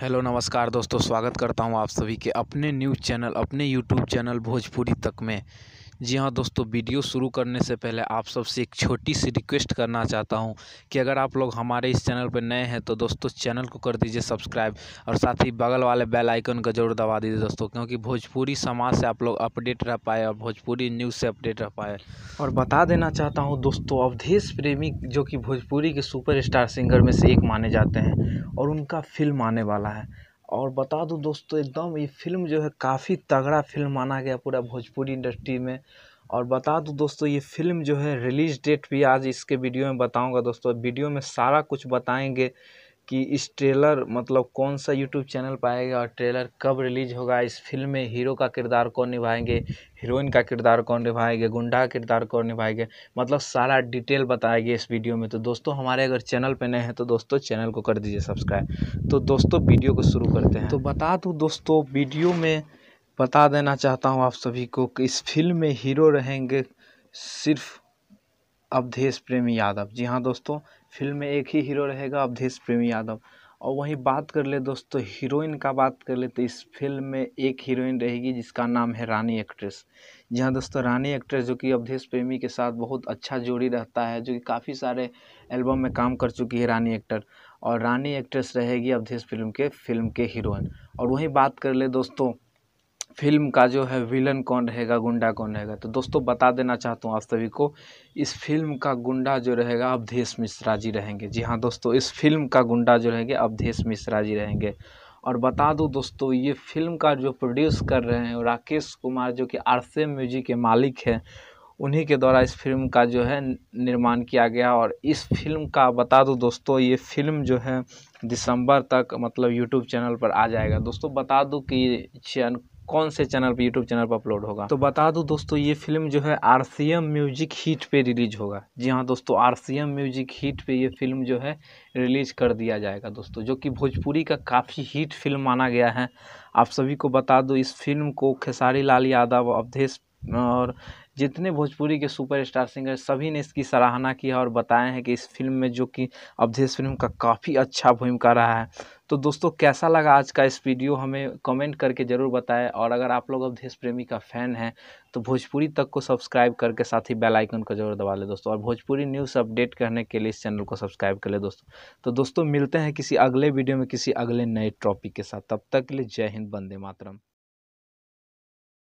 hello नमस्कार दोस्तों स्वागत करता हूं आप सभी के अपने न्यूज़ चैनल अपने यूट्यूब चैनल भोजपुरी तक में जी हाँ दोस्तों वीडियो शुरू करने से पहले आप सबसे एक छोटी सी रिक्वेस्ट करना चाहता हूँ कि अगर आप लोग हमारे इस चैनल पर नए हैं तो दोस्तों चैनल को कर दीजिए सब्सक्राइब और साथ ही बगल वाले बेल आइकन का जरूर दबा दीजिए दोस्तों क्योंकि भोजपुरी समाज से आप लोग अपडेट रह पाए और भोजपुरी न्यूज़ से अपडेट रह पाए और बता देना चाहता हूँ दोस्तों अवधेश प्रेमी जो कि भोजपुरी के सुपर सिंगर में से एक माने जाते हैं और उनका फिल्म आने वाला है और बता दूँ दोस्तों एकदम ये फ़िल्म जो है काफ़ी तगड़ा फ़िल्म माना गया पूरा भोजपुरी इंडस्ट्री में और बता दूँ दोस्तों ये फ़िल्म जो है रिलीज़ डेट भी आज इसके वीडियो में बताऊँगा दोस्तों वीडियो में सारा कुछ बताएँगे कि इस ट्रेलर मतलब कौन सा यूट्यूब चैनल पर आएगा और ट्रेलर कब रिलीज होगा इस फिल्म में हीरो का किरदार कौन निभाएंगे हीरोइन का किरदार कौन निभाएंगे गुंडा का किरदार कौन निभाएंगे मतलब सारा डिटेल बताएंगे इस वीडियो में तो दोस्तों हमारे अगर चैनल पर नए हैं तो दोस्तों चैनल को कर दीजिए सब्सक्राइब तो दोस्तों वीडियो को शुरू करते हैं तो बता दूँ दोस्तों वीडियो में बता देना चाहता हूँ आप सभी को कि इस फिल्म में हीरो रहेंगे सिर्फ अवधेश प्रेमी यादव जी हाँ दोस्तों फिल्म में एक ही हीरो रहेगा अवधेश प्रेमी यादव और वहीं बात कर ले दोस्तों हीरोइन का बात कर ले तो इस फिल्म में एक हीरोइन रहेगी जिसका नाम है रानी एक्ट्रेस जी हाँ दोस्तों रानी एक्ट्रेस जो कि अवधेश प्रेमी के साथ बहुत अच्छा जोड़ी रहता है जो कि काफ़ी सारे एल्बम में काम कर चुकी है रानी एक्टर और रानी एक्ट्रेस रहेगी अवधेश फिल्म के फिल्म के हीरोइन और वहीं बात कर ले दोस्तों फिल्म का जो है विलन कौन रहेगा गुंडा कौन रहेगा तो दोस्तों बता देना चाहता हूँ आप सभी को इस फिल्म का गुंडा जो रहेगा अवधेश मिश्रा जी रहेंगे जी हाँ दोस्तों इस फिल्म का गुंडा जो रहेंगे अवधेश मिश्रा जी रहेंगे और बता दूँ दोस्तों ये फिल्म का जो प्रोड्यूस कर रहे हैं राकेश कुमार जो कि आर म्यूजिक के मालिक हैं उन्हीं के द्वारा इस फिल्म का जो है निर्माण किया गया और इस फिल्म का बता दो दोस्तों ये फिल्म जो है दिसंबर तक मतलब यूट्यूब चैनल पर आ जाएगा दोस्तों बता दूं कि कौन से चैनल पर यूट्यूब चैनल पर अपलोड होगा तो बता दूँ दोस्तों ये फिल्म जो है आर म्यूजिक हीट पर रिलीज होगा जी हाँ दोस्तों आर म्यूजिक हीट पर ये फिल्म जो है रिलीज कर दिया जाएगा दोस्तों जो कि भोजपुरी का काफ़ी हिट फिल्म माना गया है आप सभी को बता दो इस फिल्म को खेसारी लाल यादव अवधेश और जितने भोजपुरी के सुपरस्टार सिंगर सभी ने इसकी सराहना की है और बताए हैं कि इस फिल्म में जो कि अवधेश फिल्म का काफ़ी अच्छा भूमिका रहा है तो दोस्तों कैसा लगा आज का इस वीडियो हमें कमेंट करके ज़रूर बताएं और अगर आप लोग अवधेश प्रेमी का फ़ैन हैं तो भोजपुरी तक को सब्सक्राइब करके साथ ही बेलाइकन को जरूर दबा लें दोस्तों और भोजपुरी न्यूज़ अपडेट करने के लिए इस चैनल को सब्सक्राइब कर लें दोस्तों तो दोस्तों मिलते हैं किसी अगले वीडियो में किसी अगले नए टॉपिक के साथ तब तक के लिए जय हिंद बंदे मातरम